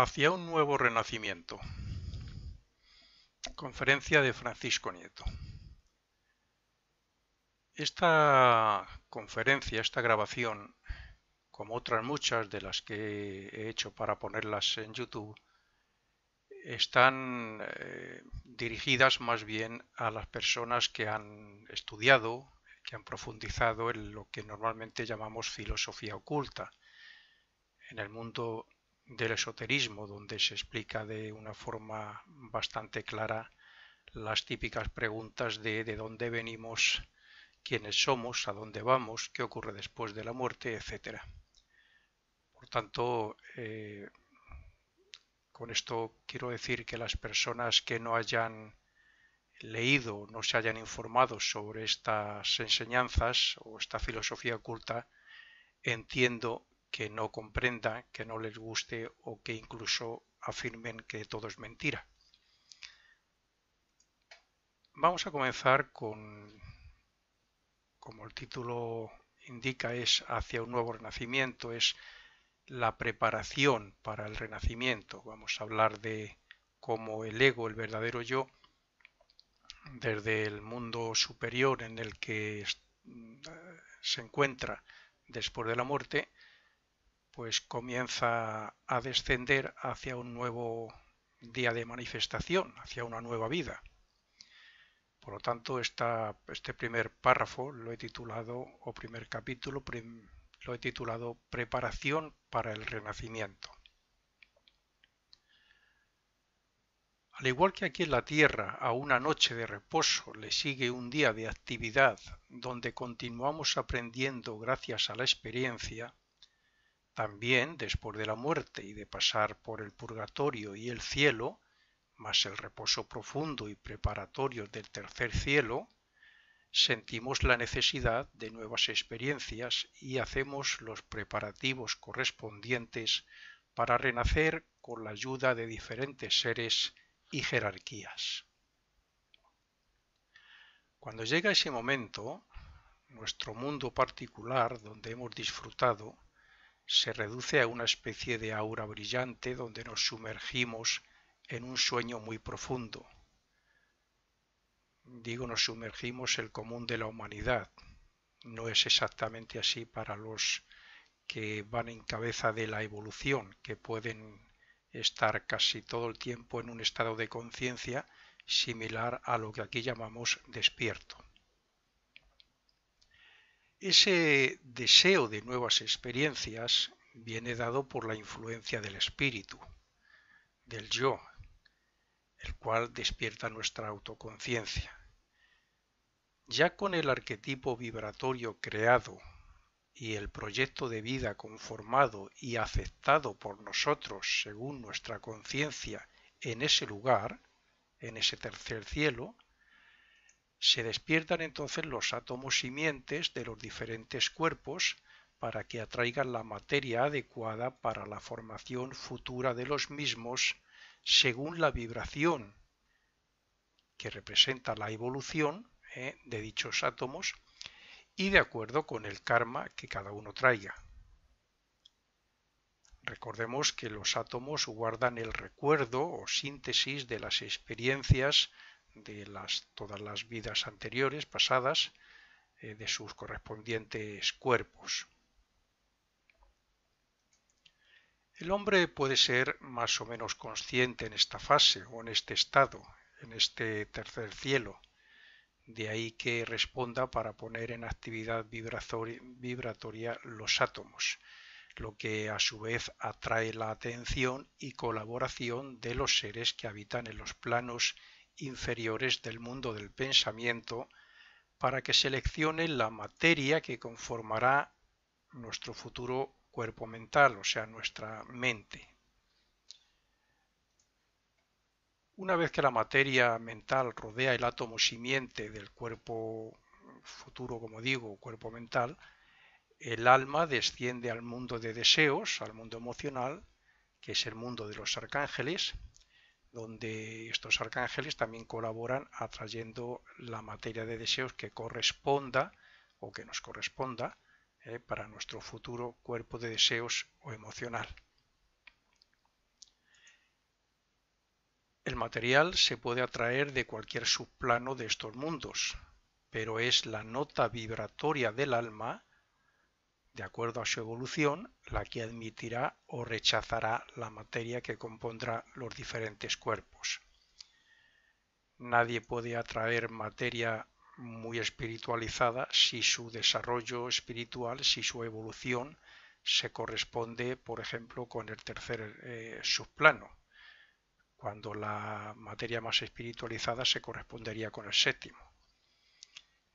Hacia un nuevo renacimiento. Conferencia de Francisco Nieto. Esta conferencia, esta grabación, como otras muchas de las que he hecho para ponerlas en YouTube, están eh, dirigidas más bien a las personas que han estudiado, que han profundizado en lo que normalmente llamamos filosofía oculta. En el mundo del esoterismo, donde se explica de una forma bastante clara las típicas preguntas de de dónde venimos, quiénes somos, a dónde vamos, qué ocurre después de la muerte, etc. Por tanto, eh, con esto quiero decir que las personas que no hayan leído, no se hayan informado sobre estas enseñanzas o esta filosofía oculta, entiendo que no comprenda, que no les guste o que incluso afirmen que todo es mentira. Vamos a comenzar con, como el título indica, es hacia un nuevo renacimiento, es la preparación para el renacimiento. Vamos a hablar de cómo el ego, el verdadero yo, desde el mundo superior en el que eh, se encuentra después de la muerte, pues comienza a descender hacia un nuevo día de manifestación, hacia una nueva vida. Por lo tanto, este primer párrafo lo he titulado, o primer capítulo, lo he titulado Preparación para el Renacimiento. Al igual que aquí en la Tierra a una noche de reposo le sigue un día de actividad donde continuamos aprendiendo gracias a la experiencia, también después de la muerte y de pasar por el purgatorio y el cielo, más el reposo profundo y preparatorio del tercer cielo, sentimos la necesidad de nuevas experiencias y hacemos los preparativos correspondientes para renacer con la ayuda de diferentes seres y jerarquías. Cuando llega ese momento, nuestro mundo particular donde hemos disfrutado se reduce a una especie de aura brillante donde nos sumergimos en un sueño muy profundo. Digo, nos sumergimos el común de la humanidad. No es exactamente así para los que van en cabeza de la evolución, que pueden estar casi todo el tiempo en un estado de conciencia similar a lo que aquí llamamos despierto. Ese deseo de nuevas experiencias viene dado por la influencia del espíritu, del yo, el cual despierta nuestra autoconciencia. Ya con el arquetipo vibratorio creado y el proyecto de vida conformado y aceptado por nosotros según nuestra conciencia en ese lugar, en ese tercer cielo, se despiertan entonces los átomos simientes de los diferentes cuerpos para que atraigan la materia adecuada para la formación futura de los mismos según la vibración que representa la evolución ¿eh? de dichos átomos y de acuerdo con el karma que cada uno traiga. Recordemos que los átomos guardan el recuerdo o síntesis de las experiencias de las, todas las vidas anteriores, pasadas, eh, de sus correspondientes cuerpos. El hombre puede ser más o menos consciente en esta fase o en este estado, en este tercer cielo, de ahí que responda para poner en actividad vibratoria los átomos, lo que a su vez atrae la atención y colaboración de los seres que habitan en los planos inferiores del mundo del pensamiento para que seleccione la materia que conformará nuestro futuro cuerpo mental, o sea, nuestra mente. Una vez que la materia mental rodea el átomo simiente del cuerpo futuro, como digo, cuerpo mental, el alma desciende al mundo de deseos, al mundo emocional, que es el mundo de los arcángeles, donde estos arcángeles también colaboran atrayendo la materia de deseos que corresponda o que nos corresponda eh, para nuestro futuro cuerpo de deseos o emocional. El material se puede atraer de cualquier subplano de estos mundos, pero es la nota vibratoria del alma de acuerdo a su evolución, la que admitirá o rechazará la materia que compondrá los diferentes cuerpos. Nadie puede atraer materia muy espiritualizada si su desarrollo espiritual, si su evolución se corresponde, por ejemplo, con el tercer eh, subplano, cuando la materia más espiritualizada se correspondería con el séptimo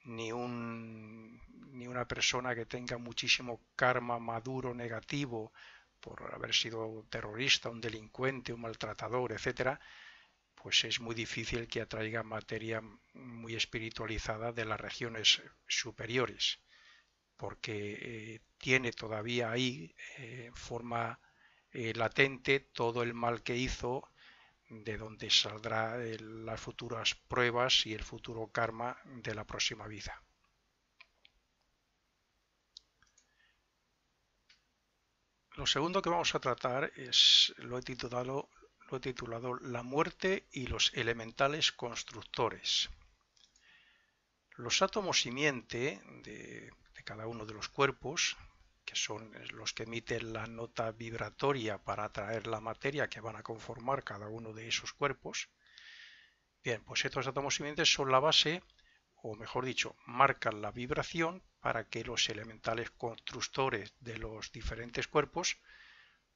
ni, una persona que tenga muchísimo karma maduro negativo por haber sido terrorista, un delincuente, un maltratador, etcétera, pues es muy difícil que atraiga materia muy espiritualizada de las regiones superiores, porque eh, tiene todavía ahí eh, en forma eh, latente todo el mal que hizo de donde saldrá las futuras pruebas y el futuro karma de la próxima vida. Lo segundo que vamos a tratar es lo he titulado, lo titulado La muerte y los elementales constructores. Los átomos simiente de cada uno de los cuerpos que son eh, los que emiten la nota vibratoria para atraer la materia que van a conformar cada uno de esos cuerpos. Bien, pues estos átomos simientes son la base, o mejor dicho, marcan la vibración para que los elementales constructores de los diferentes cuerpos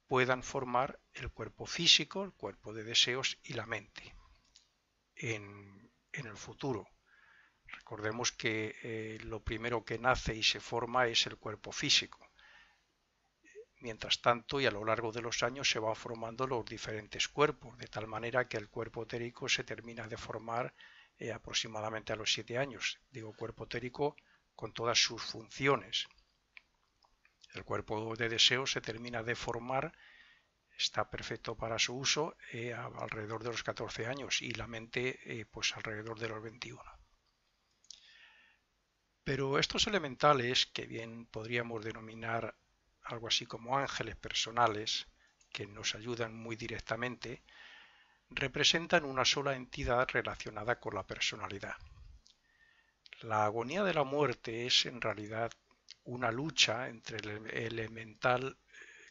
puedan formar el cuerpo físico, el cuerpo de deseos y la mente en, el futuro. Recordemos que eh, lo primero que nace y se forma es el cuerpo físico. Mientras tanto y a lo largo de los años se van formando los diferentes cuerpos, de tal manera que el cuerpo etérico se termina de formar eh, aproximadamente a los 7 años. Digo cuerpo etérico con todas sus funciones. El cuerpo de deseo se termina de formar, está perfecto para su uso eh, alrededor de los 14 años y la mente eh, pues alrededor de los 21. Pero estos elementales, que bien podríamos denominar algo así como ángeles personales que nos ayudan muy directamente, representan una sola entidad relacionada con la personalidad. La agonía de la muerte es en realidad una lucha entre el elemental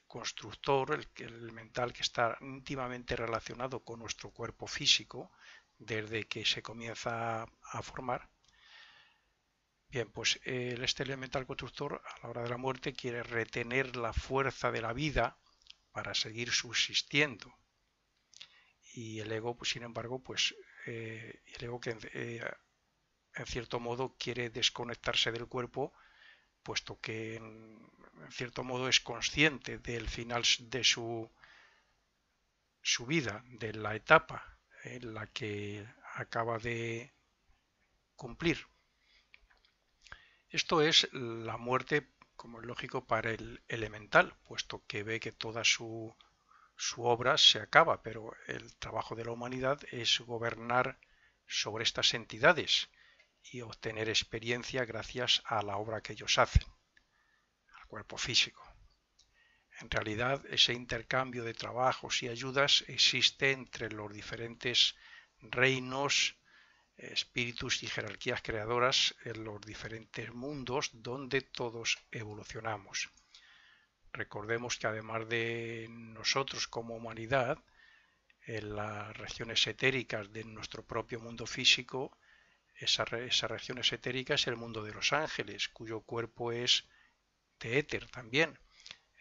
constructor, el, elemental que está íntimamente relacionado con nuestro cuerpo físico desde que se comienza a formar, Bien, pues eh, el este elemental constructor a la hora de la muerte quiere retener la fuerza de la vida para seguir subsistiendo. Y el ego, pues, sin embargo, pues eh, el ego que eh, en cierto modo quiere desconectarse del cuerpo, puesto que en, cierto modo es consciente del final de su, su vida, de la etapa en la que acaba de cumplir. Esto es la muerte, como es lógico, para el elemental, puesto que ve que toda su, obra se acaba, pero el trabajo de la humanidad es gobernar sobre estas entidades y obtener experiencia gracias a la obra que ellos hacen, al cuerpo físico. En realidad, ese intercambio de trabajos y ayudas existe entre los diferentes reinos espíritus y jerarquías creadoras en los diferentes mundos donde todos evolucionamos. Recordemos que además de nosotros como humanidad, en las regiones etéricas de nuestro propio mundo físico, esa, región esa región es el mundo de los ángeles, cuyo cuerpo es de éter también.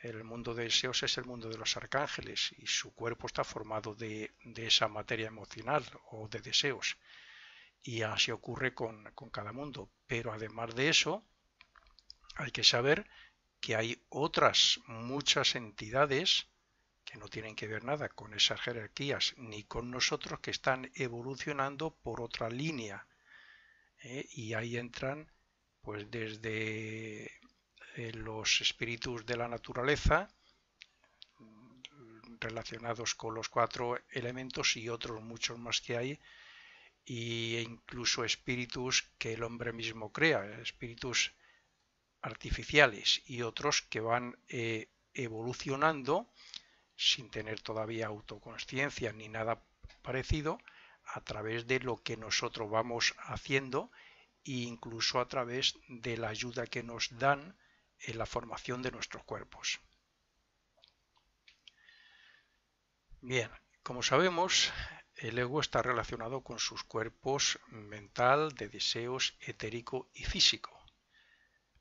El mundo de deseos es el mundo de los arcángeles y su cuerpo está formado de esa materia emocional o de deseos y así ocurre con, cada mundo. Pero además de eso, hay que saber que hay otras muchas entidades que no tienen que ver nada con esas jerarquías ni con nosotros que están evolucionando por otra línea. ¿eh? Y ahí entran pues desde eh, los espíritus de la naturaleza mm, relacionados con los cuatro elementos y otros muchos más que hay e incluso espíritus que el hombre mismo crea, espíritus artificiales y otros que van eh, evolucionando sin tener todavía autoconsciencia ni nada parecido a través de lo que nosotros vamos haciendo e incluso a través de la ayuda que nos dan en la formación de nuestros cuerpos. Bien, como sabemos, el ego está relacionado con sus cuerpos mental, de deseos, etérico y físico,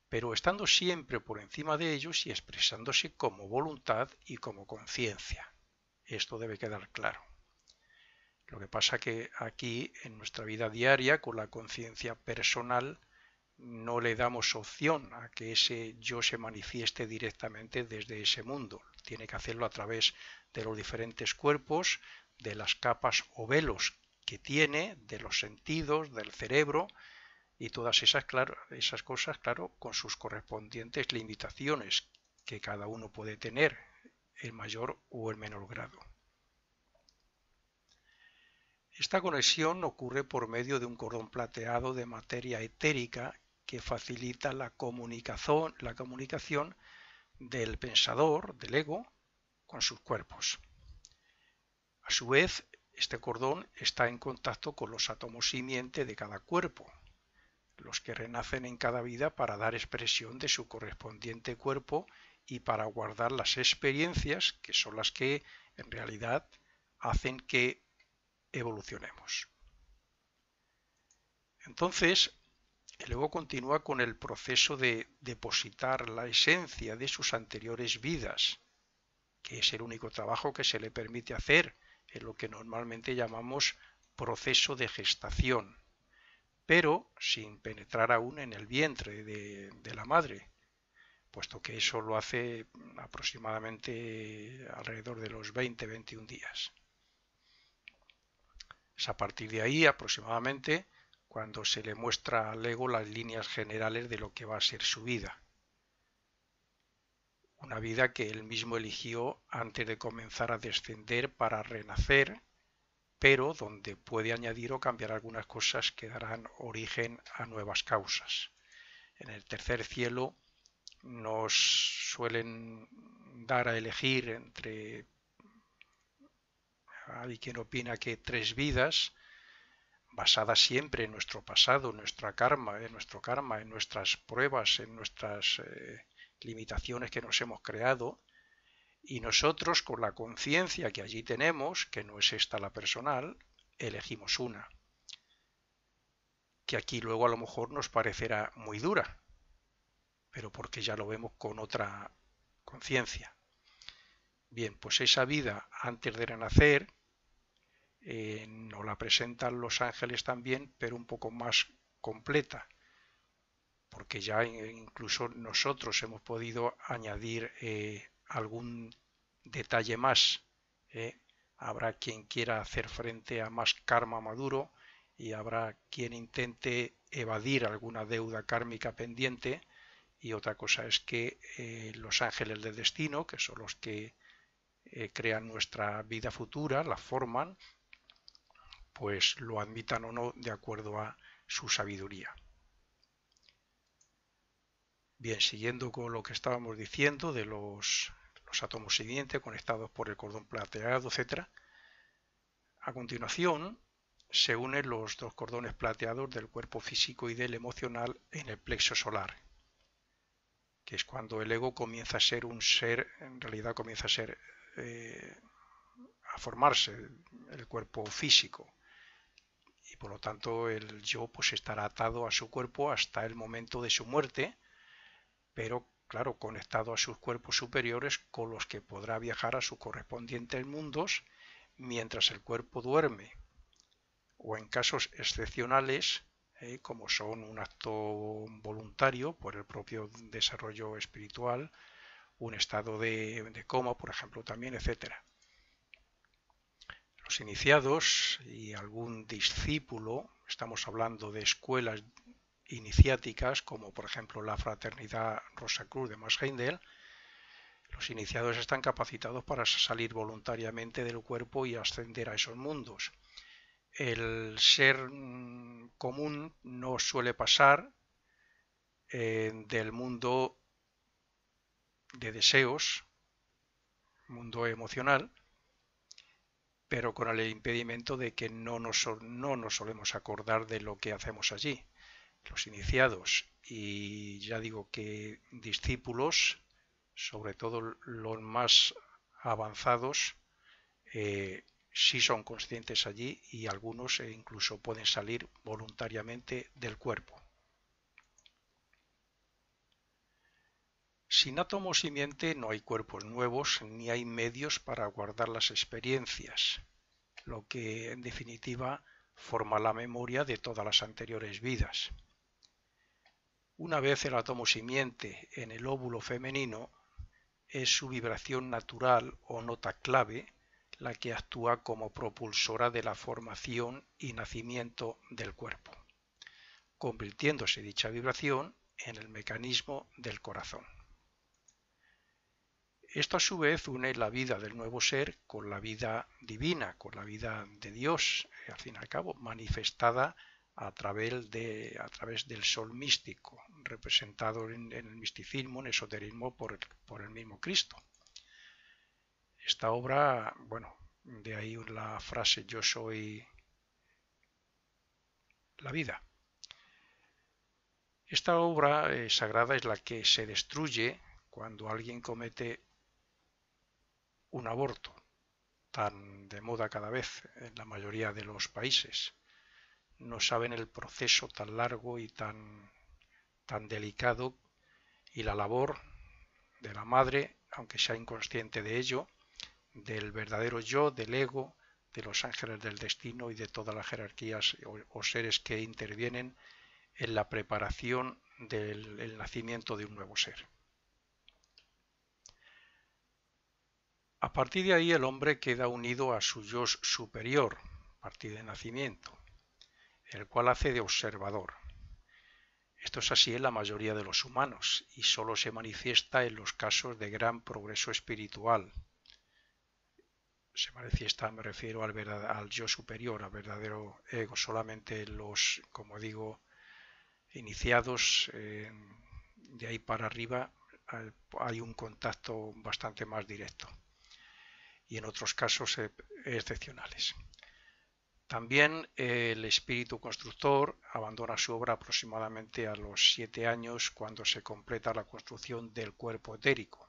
pero estando siempre por encima de ellos y expresándose como voluntad y como conciencia. Esto debe quedar claro. Lo que pasa que aquí, en nuestra vida diaria, con la conciencia personal, no le damos opción a que ese yo se manifieste directamente desde ese mundo. Tiene que hacerlo a través de los diferentes cuerpos, de las capas o velos que tiene, de los sentidos, del cerebro y todas esas, cosas, claro, con sus correspondientes limitaciones que cada uno puede tener el mayor o el menor grado. Esta conexión ocurre por medio de un cordón plateado de materia etérica que facilita la comunicación, la comunicación del pensador, del ego, con sus cuerpos. A su vez, este cordón está en contacto con los átomos simiente de cada cuerpo, los que renacen en cada vida para dar expresión de su correspondiente cuerpo y para guardar las experiencias que son las que en realidad hacen que evolucionemos. Entonces, el ego continúa con el proceso de depositar la esencia de sus anteriores vidas, que es el único trabajo que se le permite hacer lo que normalmente llamamos proceso de gestación, pero sin penetrar aún en el vientre de, de la madre, puesto que eso lo hace aproximadamente alrededor de los 20-21 días. Es a partir de ahí aproximadamente cuando se le muestra al ego las líneas generales de lo que va a ser su vida una vida que él mismo eligió antes de comenzar a descender para renacer, pero donde puede añadir o cambiar algunas cosas que darán origen a nuevas causas. En el tercer cielo nos suelen dar a elegir entre, hay quien opina que tres vidas, basadas siempre en nuestro pasado, en nuestra karma, en nuestro karma, en nuestras pruebas, en nuestras... Eh, limitaciones que nos hemos creado, y nosotros con la conciencia que allí tenemos, que no es esta la personal, elegimos una, que aquí luego a lo mejor nos parecerá muy dura, pero porque ya lo vemos con otra conciencia. Bien, pues esa vida antes de renacer eh, nos la presentan los ángeles también, pero un poco más completa que ya eh, incluso nosotros hemos podido añadir eh, algún detalle más. Eh, habrá quien quiera hacer frente a más karma maduro y habrá quien intente evadir alguna deuda kármica pendiente y otra cosa es que los ángeles del destino, que son los que crean nuestra vida futura, la forman, pues lo admitan o no de acuerdo a su sabiduría. Bien, siguiendo con lo que estábamos diciendo de los, átomos siguientes conectados por el cordón plateado, etcétera. A continuación, se unen los dos cordones plateados del cuerpo físico y del emocional en el plexo solar, que es cuando el ego comienza a ser un ser, en realidad comienza a ser, eh, a formarse el cuerpo físico. Y por lo tanto el yo pues estará atado a su cuerpo hasta el momento de su muerte, pero claro, conectado a sus cuerpos superiores con los que podrá viajar a sus correspondientes mundos mientras el cuerpo duerme, o en casos excepcionales, ¿eh? como son un acto voluntario por el propio desarrollo espiritual, un estado de, de coma, por ejemplo, también, etc. Los iniciados y algún discípulo, estamos hablando de escuelas iniciáticas, como por ejemplo la Fraternidad Rosa Cruz de Max los iniciados están capacitados para salir voluntariamente del cuerpo y ascender a esos mundos. El ser mm, común no suele pasar eh, del mundo de deseos, mundo emocional, pero con el impedimento de que no no nos solemos acordar de lo que hacemos allí los iniciados y ya digo que discípulos, sobre todo los más avanzados, eh, sí son conscientes allí y algunos eh, incluso pueden salir voluntariamente del cuerpo. Sin átomo simiente no hay cuerpos nuevos ni hay medios para guardar las experiencias, lo que en definitiva forma la memoria de todas las anteriores vidas. Una vez el átomo simiente en el óvulo femenino, es su vibración natural o nota clave la que actúa como propulsora de la formación y nacimiento del cuerpo, convirtiéndose dicha vibración en el mecanismo del corazón. Esto a su vez une la vida del nuevo ser con la vida divina, con la vida de Dios, al fin y al cabo, manifestada a través, de, a través del sol místico, representado en, el misticismo, en esoterismo por, por el mismo Cristo. Esta obra, bueno, de ahí la frase yo soy la vida. Esta obra eh, sagrada es la que se destruye cuando alguien comete un aborto, tan de moda cada vez en la mayoría de los países no saben el proceso tan largo y tan, tan delicado y la labor de la madre, aunque sea inconsciente de ello, del verdadero yo, del ego, de los ángeles del destino y de todas las jerarquías o, seres que intervienen en la preparación del nacimiento de un nuevo ser. A partir de ahí el hombre queda unido a su yo superior, a partir de nacimiento el cual hace de observador. Esto es así en la mayoría de los humanos y solo se manifiesta en los casos de gran progreso espiritual. Se manifiesta, me refiero al, al yo superior, al verdadero ego, solamente los, como digo, iniciados eh, de ahí para arriba hay un contacto bastante más directo y en otros casos eh, excepcionales. También eh, el espíritu constructor abandona su obra aproximadamente a los siete años cuando se completa la construcción del cuerpo etérico.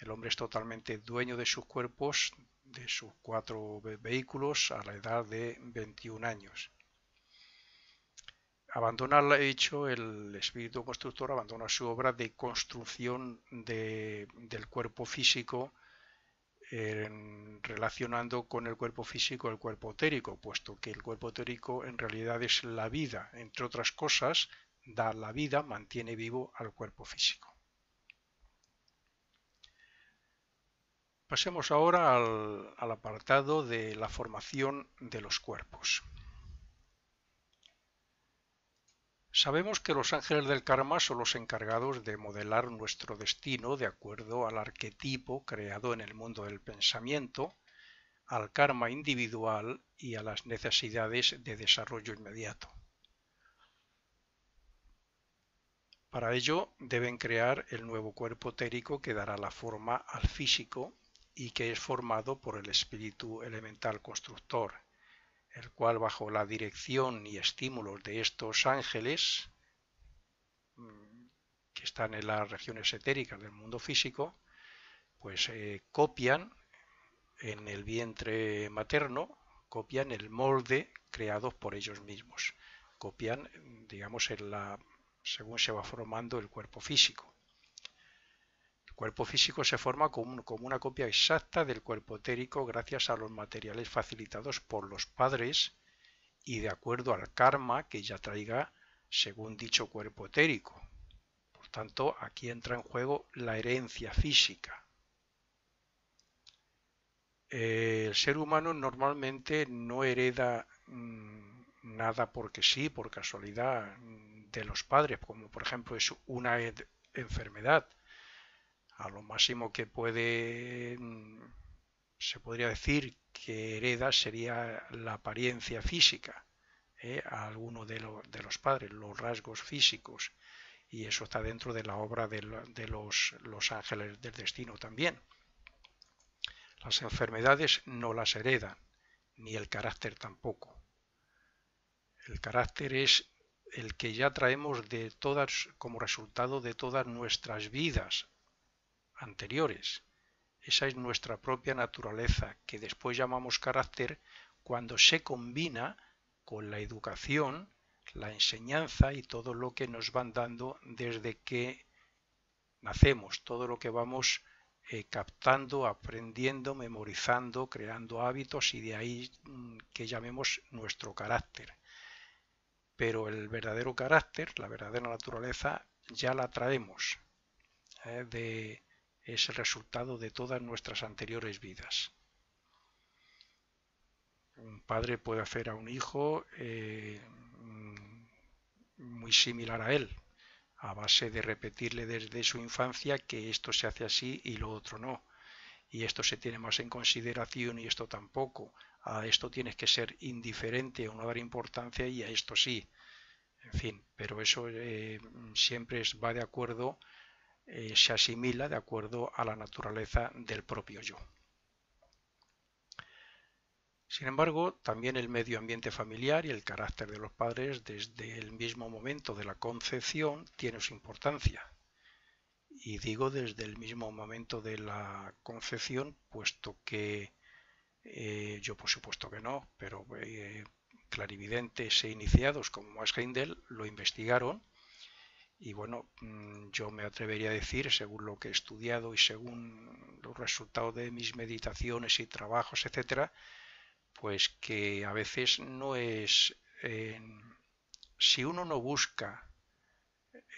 El hombre es totalmente dueño de sus cuerpos, de sus cuatro vehículos, a la edad de 21 años. Abandona, hecho, el espíritu constructor abandona su obra de construcción del cuerpo físico relacionando con el cuerpo físico el cuerpo etérico, puesto que el cuerpo etérico en realidad es la vida, entre otras cosas, da la vida, mantiene vivo al cuerpo físico. Pasemos ahora al apartado de la formación de los cuerpos. Sabemos que los ángeles del karma son los encargados de modelar nuestro destino de acuerdo al arquetipo creado en el mundo del pensamiento, al karma individual y a las necesidades de desarrollo inmediato. Para ello deben crear el nuevo cuerpo térico que dará la forma al físico y que es formado por el espíritu elemental constructor, el cual bajo la dirección y estímulos de estos ángeles, mm, que están en las regiones etéricas del mundo físico, pues eh, copian en el vientre materno, copian el molde creado por ellos mismos, copian, digamos, en la, según se va formando el cuerpo físico. El cuerpo físico se forma como, una copia exacta del cuerpo etérico gracias a los materiales facilitados por los padres y de acuerdo al karma que ya traiga según dicho cuerpo etérico. Por tanto, aquí entra en juego la herencia física. Eh, el ser humano normalmente no hereda mm, nada porque sí, por casualidad, de los padres, como por ejemplo es una enfermedad a lo máximo que puede, mm, se podría decir que hereda sería la apariencia física ¿eh? a alguno de, los padres, los rasgos físicos, y eso está dentro de la obra de, los, los ángeles del destino también. Las enfermedades no las heredan, ni el carácter tampoco. El carácter es el que ya traemos de todas como resultado de todas nuestras vidas anteriores. Esa es nuestra propia naturaleza, que después llamamos carácter cuando se combina con la educación, la enseñanza y todo lo que nos van dando desde que nacemos, todo lo que vamos eh, captando, aprendiendo, memorizando, creando hábitos y de ahí mm, que llamemos nuestro carácter. Pero el verdadero carácter, la verdadera naturaleza, ya la traemos eh, de, es el resultado de todas nuestras anteriores vidas. Un padre puede hacer a un hijo eh, muy similar a él, a base de repetirle desde su infancia que esto se hace así y lo otro no, y esto se tiene más en consideración y esto tampoco, a esto tienes que ser indiferente o no dar importancia y a esto sí. En fin, pero eso eh, siempre va de acuerdo eh, se asimila de acuerdo a la naturaleza del propio yo. Sin embargo, también el medio ambiente familiar y el carácter de los padres desde el mismo momento de la concepción tiene su importancia. Y digo desde el mismo momento de la concepción, puesto que eh, yo por supuesto que no, pero eh, clarividentes e iniciados como Max Heindel lo investigaron y bueno, mm, yo me atrevería a decir, según lo que he estudiado y según los resultados de mis meditaciones y trabajos, etcétera, pues que a veces no es. si uno no busca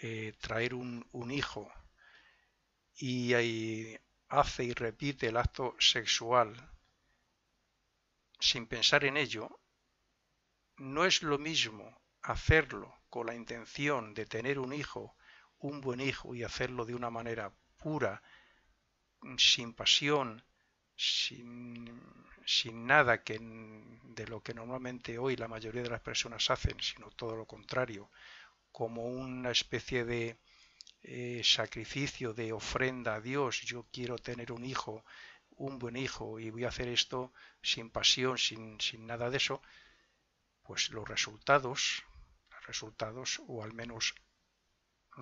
eh, traer un, un, hijo y hace y repite el acto sexual sin pensar en ello, no es lo mismo hacerlo con la intención de tener un hijo, un buen hijo, y hacerlo de una manera pura, sin pasión, sin, nada que, de lo que normalmente hoy la mayoría de las personas hacen, sino todo lo contrario, como una especie de eh, sacrificio, de ofrenda a Dios, yo quiero tener un hijo, un buen hijo, y voy a hacer esto sin pasión, sin, sin nada de eso, pues los resultados resultados, o al menos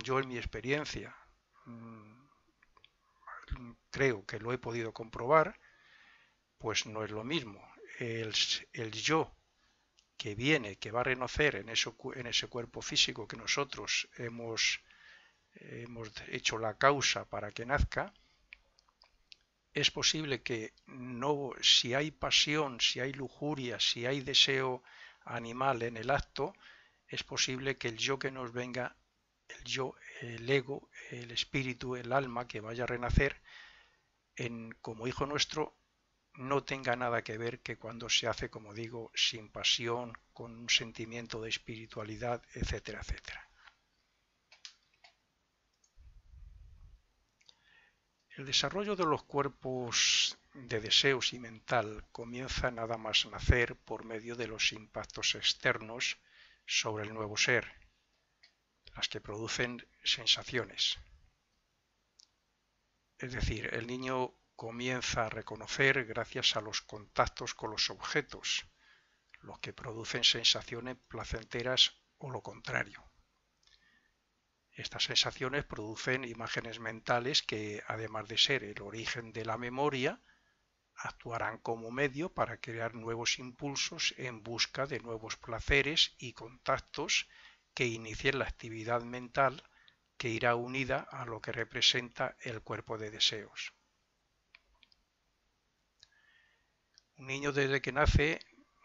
yo en mi experiencia mm, creo que lo he podido comprobar, pues no es lo mismo. El, yo que viene, que va a renacer en, en ese cuerpo físico que nosotros hemos, hemos hecho la causa para que nazca, es posible que no, si hay pasión, si hay lujuria, si hay deseo animal en el acto, es posible que el yo que nos venga, el yo, el ego, el espíritu, el alma que vaya a renacer, en, como hijo nuestro, no tenga nada que ver que cuando se hace, como digo, sin pasión, con un sentimiento de espiritualidad, etcétera, etcétera. El desarrollo de los cuerpos de deseos y mental comienza nada más nacer por medio de los impactos externos sobre el nuevo ser, las que producen sensaciones. Es decir, el niño comienza a reconocer gracias a los contactos con los objetos, los que producen sensaciones placenteras o lo contrario. Estas sensaciones producen imágenes mentales que, además de ser el origen de la memoria, actuarán como medio para crear nuevos impulsos en busca de nuevos placeres y contactos que inicien la actividad mental que irá unida a lo que representa el cuerpo de deseos. Un niño desde que nace,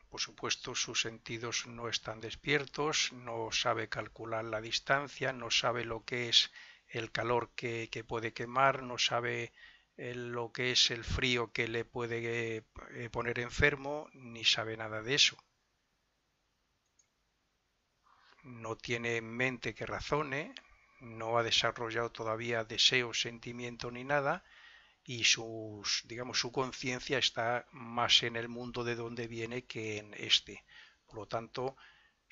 por supuesto, sus sentidos no están despiertos, no sabe calcular la distancia, no sabe lo que es el calor que, que puede quemar, no sabe eh, lo que es el frío que le puede eh, poner enfermo, ni sabe nada de eso. No tiene en mente que razone, no ha desarrollado todavía deseo, sentimiento ni nada, y sus, digamos, su conciencia está más en el mundo de donde viene que en este. Por lo tanto,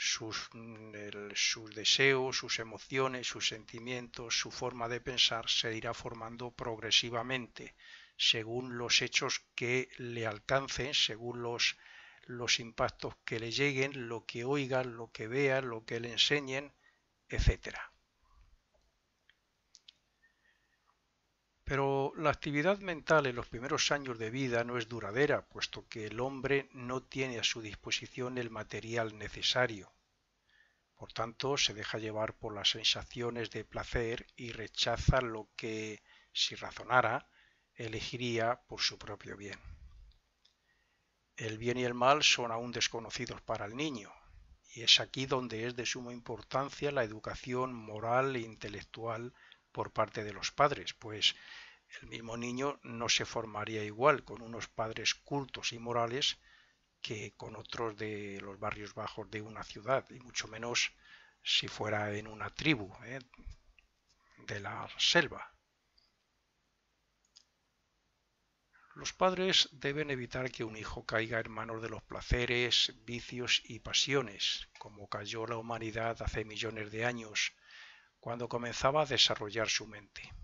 Mm, sus, deseos, sus emociones, sus sentimientos, su forma de pensar se irá formando progresivamente según los hechos que le alcancen, según los, impactos que le lleguen, lo que oigan, lo que vea, lo que le enseñen, etcétera. Pero la actividad mental en los primeros años de vida no es duradera, puesto que el hombre no tiene a su disposición el material necesario. Por tanto, se deja llevar por las sensaciones de placer y rechaza lo que, si razonara, elegiría por su propio bien. El bien y el mal son aún desconocidos para el niño, y es aquí donde es de suma importancia la educación moral e intelectual por parte de los padres, pues el mismo niño no se formaría igual con unos padres cultos y morales que con otros de los barrios bajos de una ciudad, y mucho menos si fuera en una tribu ¿eh? de la selva. Los padres deben evitar que un hijo caiga en manos de los placeres, vicios y pasiones, como cayó la humanidad hace millones de años, cuando comenzaba a desarrollar su mente.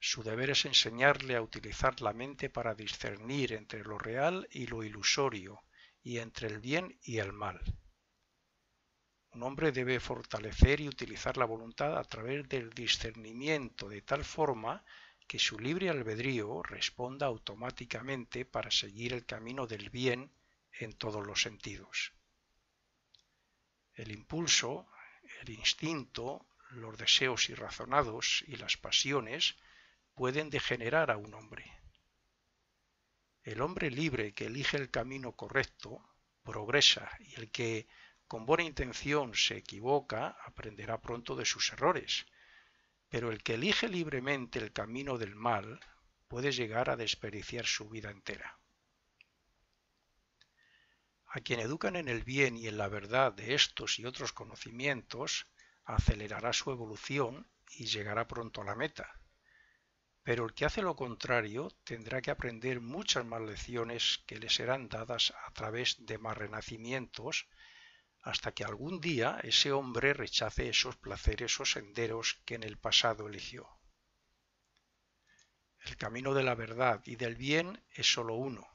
Su deber es enseñarle a utilizar la mente para discernir entre lo real y lo ilusorio, y entre el bien y el mal. Un hombre debe fortalecer y utilizar la voluntad a través del discernimiento de tal forma que su libre albedrío responda automáticamente para seguir el camino del bien en todos los sentidos. El impulso, el instinto, los deseos irrazonados y las pasiones pueden degenerar a un hombre. El hombre libre que elige el camino correcto progresa y el que con buena intención se equivoca aprenderá pronto de sus errores. Pero el que elige libremente el camino del mal puede llegar a desperdiciar su vida entera. A quien educan en el bien y en la verdad de estos y otros conocimientos, acelerará su evolución y llegará pronto a la meta. Pero el que hace lo contrario tendrá que aprender muchas más lecciones que le serán dadas a través de más renacimientos, hasta que algún día ese hombre rechace esos placeres o senderos que en el pasado eligió. El camino de la verdad y del bien es sólo uno,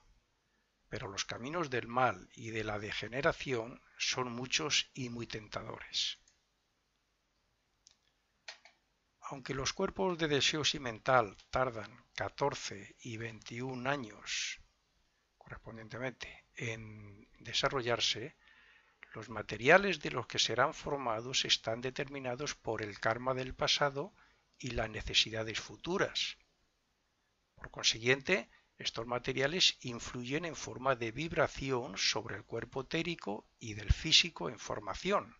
pero los caminos del mal y de la degeneración son muchos y muy tentadores. Aunque los cuerpos de deseos y mental tardan 14 y 21 años correspondientemente en desarrollarse, los materiales de los que serán formados están determinados por el karma del pasado y las necesidades futuras. Por consiguiente, estos materiales influyen en forma de vibración sobre el cuerpo etérico y del físico en formación,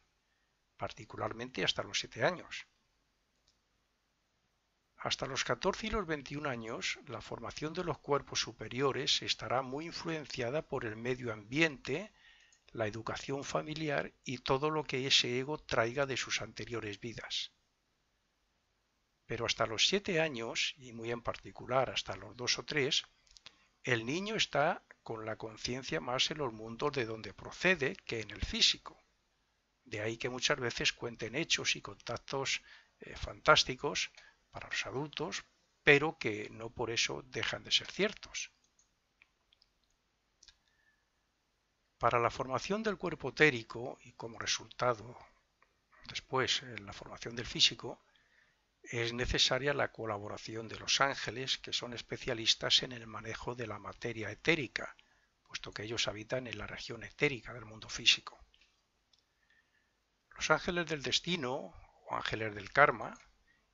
particularmente hasta los 7 años. Hasta los 14 y los 21 años, la formación de los cuerpos superiores estará muy influenciada por el medio ambiente, la educación familiar y todo lo que ese ego traiga de sus anteriores vidas. Pero hasta los 7 años, y muy en particular hasta los 2 o 3, el niño está con la conciencia más en los mundos de donde procede que en el físico. De ahí que muchas veces cuenten hechos y contactos eh, fantásticos, para los adultos, pero que no por eso dejan de ser ciertos. Para la formación del cuerpo etérico y como resultado después en la formación del físico, es necesaria la colaboración de los ángeles, que son especialistas en el manejo de la materia etérica, puesto que ellos habitan en la región etérica del mundo físico. Los ángeles del destino o ángeles del karma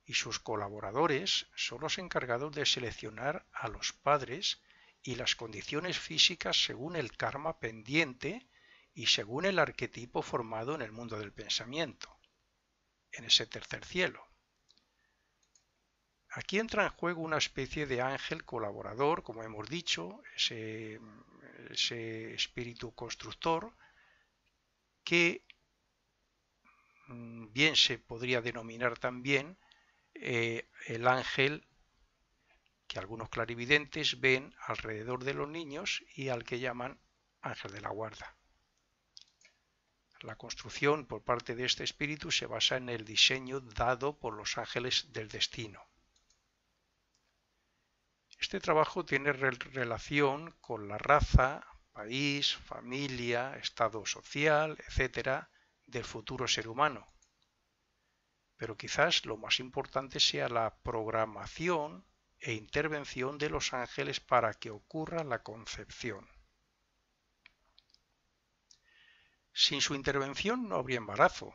y sus colaboradores son los encargados de seleccionar a los padres y las condiciones físicas según el karma pendiente y según el arquetipo formado en el mundo del pensamiento, en ese tercer cielo. Aquí entra en juego una especie de ángel colaborador, como hemos dicho, ese, ese espíritu constructor, que mm, bien se podría denominar también eh, el ángel que algunos clarividentes ven alrededor de los niños y al que llaman ángel de la guarda. La construcción por parte de este espíritu se basa en el diseño dado por los ángeles del destino. Este trabajo tiene relación con la raza, país, familia, estado social, etcétera, del futuro ser humano, pero quizás lo más importante sea la programación e intervención de los ángeles para que ocurra la concepción. Sin su intervención no habría embarazo,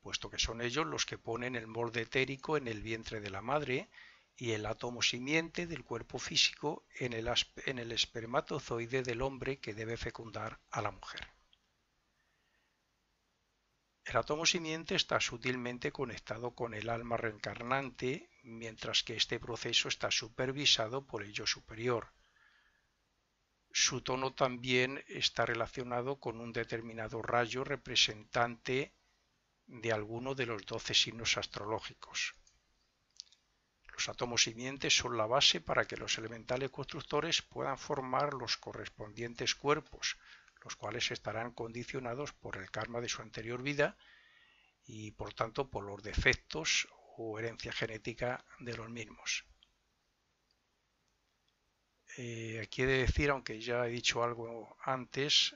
puesto que son ellos los que ponen el molde etérico en el vientre de la madre y el átomo simiente del cuerpo físico en el, en el espermatozoide del hombre que debe fecundar a la mujer. El átomo simiente está sutilmente conectado con el alma reencarnante, mientras que este proceso está supervisado por el yo superior. Su tono también está relacionado con un determinado rayo representante de alguno de los doce signos astrológicos. Los átomos simientes son la base para que los elementales constructores puedan formar los correspondientes cuerpos, los cuales estarán condicionados por el karma de su anterior vida y por tanto por los defectos o herencia genética de los mismos. aquí he de decir, aunque ya he dicho algo antes,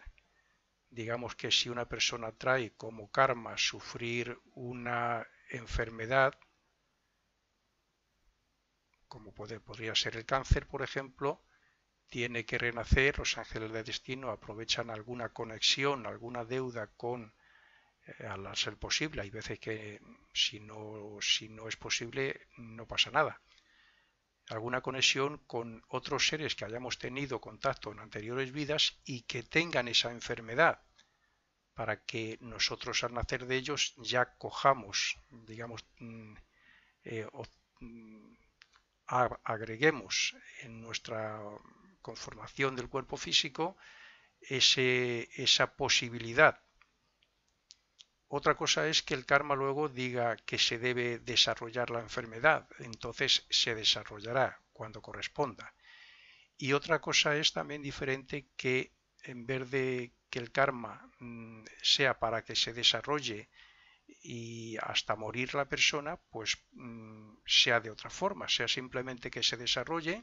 digamos que si una persona trae como karma sufrir una enfermedad, como podría ser el cáncer, por ejemplo, tiene que renacer, los ángeles de destino aprovechan alguna conexión, alguna deuda con eh, al ser posible. Hay veces que si no, si no es posible no pasa nada. Alguna conexión con otros seres que hayamos tenido contacto en anteriores vidas y que tengan esa enfermedad para que nosotros al nacer de ellos ya cojamos, digamos, mm, eh, mm, agreguemos en nuestra conformación del cuerpo físico esa posibilidad. Otra cosa es que el karma luego diga que se debe desarrollar la enfermedad, entonces se desarrollará cuando corresponda. Y otra cosa es también diferente que en vez de que el karma mm, sea para que se desarrolle y hasta morir la persona, pues mm, sea de otra forma, sea simplemente que se desarrolle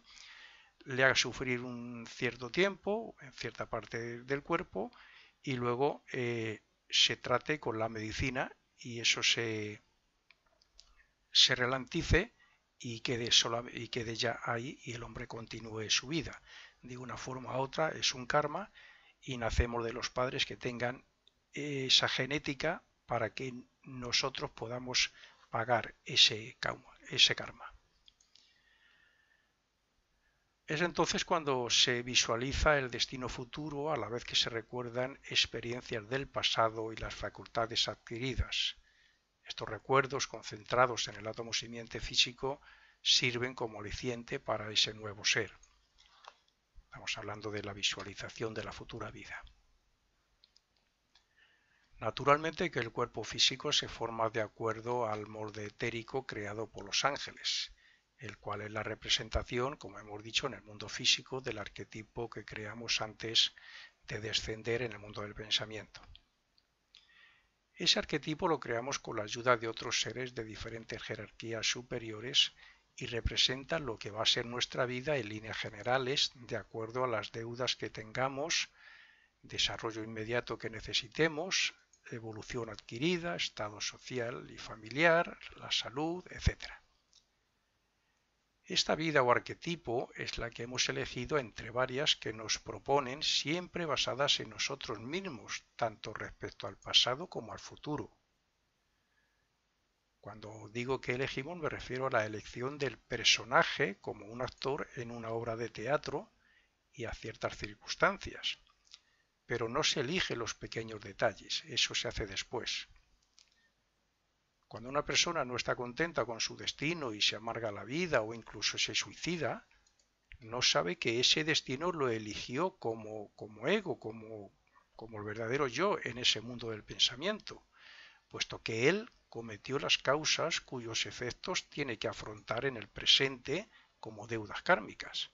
le haga sufrir un cierto tiempo en cierta parte del cuerpo y luego eh, se trate con la medicina y eso se, se ralentice y quede, sola, y quede ya ahí y el hombre continúe su vida. De una forma u otra es un karma y nacemos de los padres que tengan esa genética para que nosotros podamos pagar Ese karma. Es entonces cuando se visualiza el destino futuro a la vez que se recuerdan experiencias del pasado y las facultades adquiridas. Estos recuerdos concentrados en el átomo simiente físico sirven como aliciente para ese nuevo ser. Estamos hablando de la visualización de la futura vida. Naturalmente que el cuerpo físico se forma de acuerdo al molde etérico creado por los ángeles el cual es la representación, como hemos dicho, en el mundo físico del arquetipo que creamos antes de descender en el mundo del pensamiento. Ese arquetipo lo creamos con la ayuda de otros seres de diferentes jerarquías superiores y representa lo que va a ser nuestra vida en líneas generales, de acuerdo a las deudas que tengamos, desarrollo inmediato que necesitemos, evolución adquirida, estado social y familiar, la salud, etcétera. Esta vida o arquetipo es la que hemos elegido entre varias que nos proponen siempre basadas en nosotros mismos, tanto respecto al pasado como al futuro. Cuando digo que elegimos me refiero a la elección del personaje como un actor en una obra de teatro y a ciertas circunstancias. Pero no se elige los pequeños detalles, eso se hace después. Cuando una persona no está contenta con su destino y se amarga la vida o incluso se suicida, no sabe que ese destino lo eligió como, como ego, como, como el verdadero yo en ese mundo del pensamiento, puesto que él cometió las causas cuyos efectos tiene que afrontar en el presente como deudas kármicas.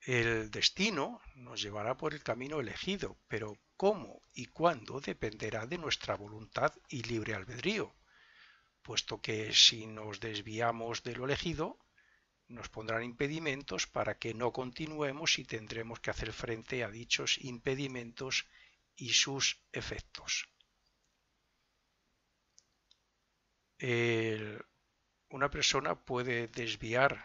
El destino nos llevará por el camino elegido, pero cómo y cuándo dependerá de nuestra voluntad y libre albedrío, puesto que si nos desviamos de lo elegido, nos pondrán impedimentos para que no continuemos y tendremos que hacer frente a dichos impedimentos y sus efectos. una persona puede desviar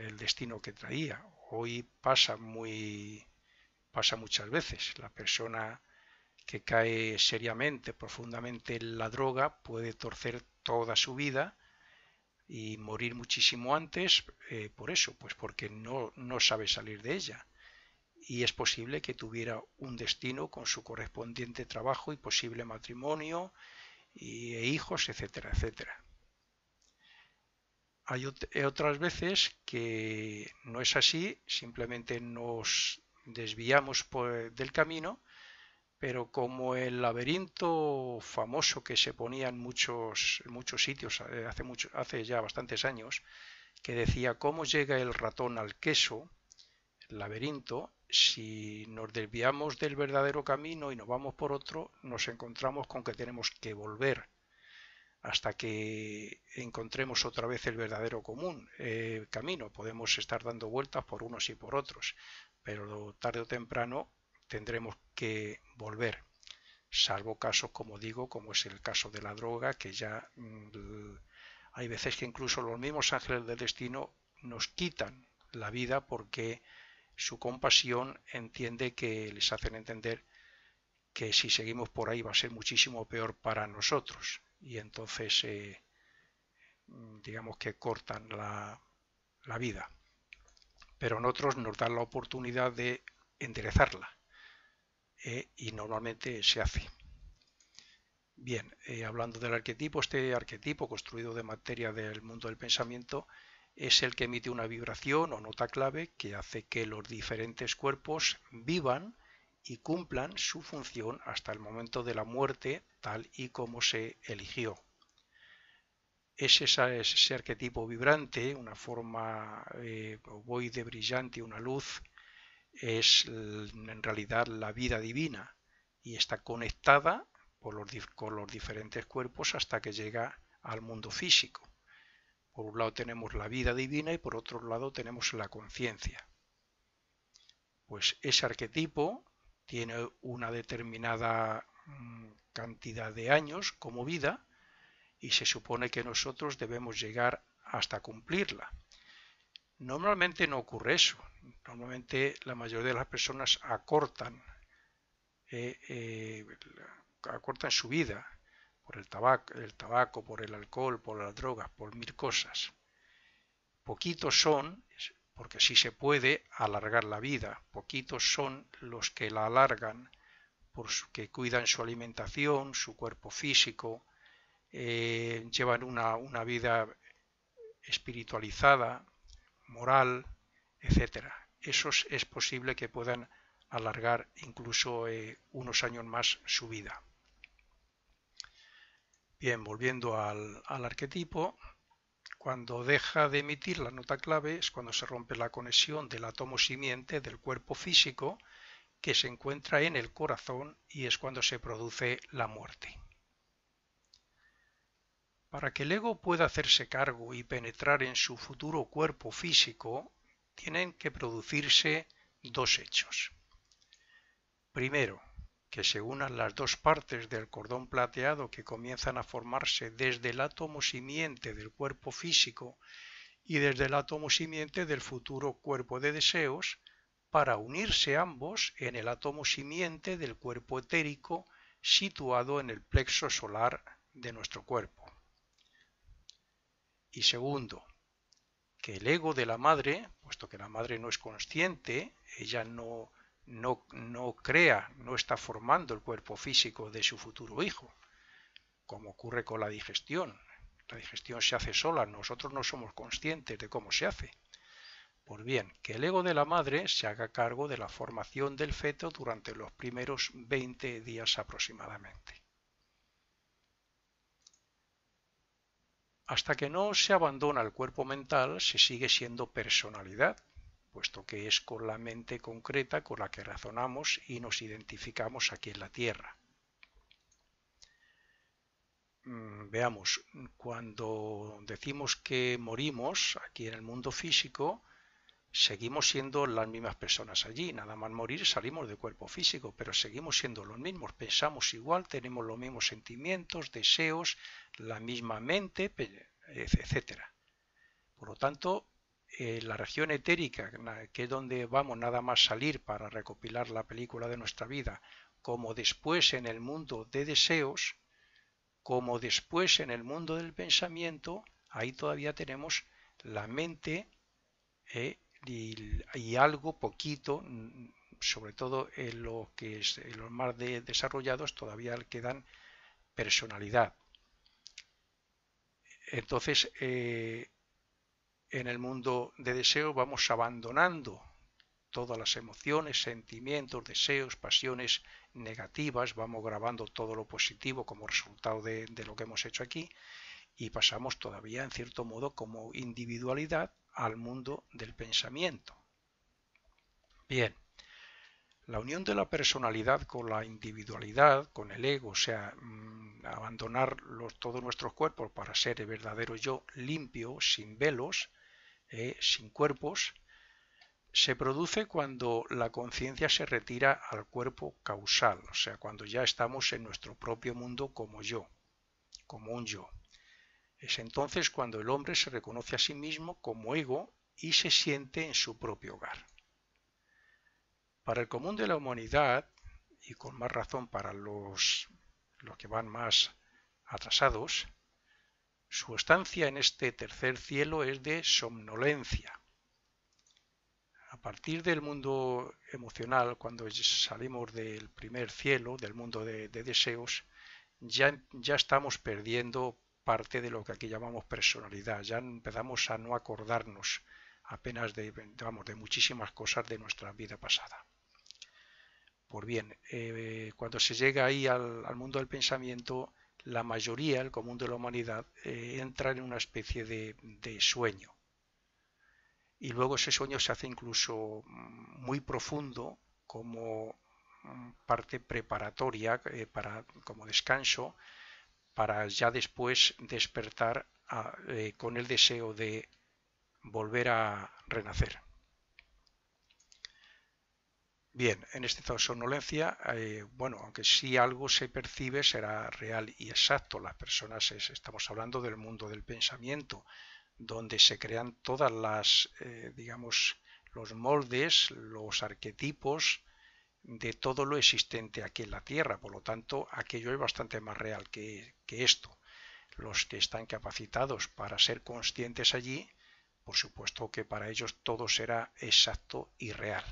el destino que traía. Hoy pasa muy pasa muchas veces. La persona que cae seriamente, profundamente en la droga, puede torcer toda su vida y morir muchísimo antes eh, por eso, pues porque no, no sabe salir de ella. Y es posible que tuviera un destino con su correspondiente trabajo y posible matrimonio y, e hijos, etcétera, etcétera. Hay eh, otras veces que no es así, simplemente nos desviamos pues, del camino, pero como el laberinto famoso que se ponía en muchos, muchos sitios eh, hace, mucho, hace ya bastantes años, que decía cómo llega el ratón al queso, el laberinto, si nos desviamos del verdadero camino y nos vamos por otro, nos encontramos con que tenemos que volver hasta que encontremos otra vez el verdadero común eh, camino. Podemos estar dando vueltas por unos y por otros pero tarde o temprano tendremos que volver, salvo casos, como digo, como es el caso de la droga, que ya mm, hay veces que incluso los mismos ángeles del destino nos quitan la vida porque su compasión entiende que les hacen entender que si seguimos por ahí va a ser muchísimo peor para nosotros y entonces eh, digamos que cortan la vida pero en otros nos dan la oportunidad de enderezarla. Eh, y normalmente se hace. Bien, eh, hablando del arquetipo, este arquetipo construido de materia del mundo del pensamiento es el que emite una vibración o nota clave que hace que los diferentes cuerpos vivan y cumplan su función hasta el momento de la muerte tal y como se eligió es, ese arquetipo vibrante, una forma eh, ovoide brillante, una luz, es en realidad la vida divina y está conectada por con los diferentes cuerpos hasta que llega al mundo físico. Por un lado tenemos la vida divina y por otro lado tenemos la conciencia. Pues ese arquetipo tiene una determinada mm, cantidad de años como vida y se supone que nosotros debemos llegar hasta cumplirla. Normalmente no ocurre eso. Normalmente la mayoría de las personas acortan, eh, eh, acortan su vida por el tabaco, el tabaco, por el alcohol, por las drogas, por mil cosas. Poquitos son, porque sí se puede alargar la vida, poquitos son los que la alargan, que cuidan su alimentación, su cuerpo físico, eh, llevan una, vida espiritualizada, moral, etcétera. Esos es posible que puedan alargar incluso eh, unos años más su vida. Bien, volviendo al, al, arquetipo, cuando deja de emitir la nota clave es cuando se rompe la conexión del átomo simiente del cuerpo físico que se encuentra en el corazón y es cuando se produce la muerte. Para que el ego pueda hacerse cargo y penetrar en su futuro cuerpo físico, tienen que producirse dos hechos. Primero, que se unan las dos partes del cordón plateado que comienzan a formarse desde el átomo simiente del cuerpo físico y desde el átomo simiente del futuro cuerpo de deseos, para unirse ambos en el átomo simiente del cuerpo etérico situado en el plexo solar de nuestro cuerpo. Y segundo, que el ego de la madre, puesto que la madre no es consciente, ella no, no, no crea, no está formando el cuerpo físico de su futuro hijo, como ocurre con la digestión. La digestión se hace sola, nosotros no somos conscientes de cómo se hace. Pues bien, que el ego de la madre se haga cargo de la formación del feto durante los primeros 20 días aproximadamente. Hasta que no se abandona el cuerpo mental, se sigue siendo personalidad, puesto que es con la mente concreta con la que razonamos y nos identificamos aquí en la Tierra. Mm, veamos, cuando decimos que morimos aquí en el mundo físico, seguimos siendo las mismas personas allí. Nada más morir salimos de cuerpo físico, pero seguimos siendo los mismos, pensamos igual, tenemos los mismos sentimientos, deseos, la misma mente, etc. Por lo tanto, eh, la región etérica, que es donde vamos nada más salir para recopilar la película de nuestra vida, como después en el mundo de deseos, como después en el mundo del pensamiento, ahí todavía tenemos la mente eh, y, algo poquito, mm, sobre todo en, lo que es, en los más de desarrollados, todavía quedan personalidad. Entonces, eh, en el mundo de deseo vamos abandonando todas las emociones, sentimientos, deseos, pasiones negativas, vamos grabando todo lo positivo como resultado de lo que hemos hecho aquí y pasamos todavía en cierto modo como individualidad al mundo del pensamiento. Bien, la unión de la personalidad con la individualidad, con el ego, o sea, mm, abandonar todos nuestros cuerpos para ser el verdadero yo limpio, sin velos, eh, sin cuerpos, se produce cuando la conciencia se retira al cuerpo causal, o sea, cuando ya estamos en nuestro propio mundo como yo, como un yo. Es entonces cuando el hombre se reconoce a sí mismo como ego y se siente en su propio hogar. Para el común de la humanidad, y con más razón para los, los que van más atrasados, su estancia en este tercer cielo es de somnolencia. A partir del mundo emocional, cuando salimos del primer cielo, del mundo de, deseos, ya, ya, estamos perdiendo parte de lo que aquí llamamos personalidad. Ya empezamos a no acordarnos apenas de, vamos, de muchísimas cosas de nuestra vida pasada. Pues bien, eh, cuando se llega ahí al, mundo del pensamiento, la mayoría, el común de la humanidad, eh, entra en una especie de, sueño. Y luego ese sueño se hace incluso mm, muy profundo como mm, parte preparatoria eh, para, como descanso para ya después despertar eh, con el deseo de volver a renacer. Bien, en este estado de somnolencia, eh, bueno, aunque si algo se percibe será real y exacto. Las personas, estamos hablando del mundo del pensamiento, donde se crean todas las, eh, digamos, los moldes, los arquetipos de todo lo existente aquí en la Tierra. Por lo tanto, aquello es bastante más real que, esto. Los que están capacitados para ser conscientes allí, por supuesto que para ellos todo será exacto y real.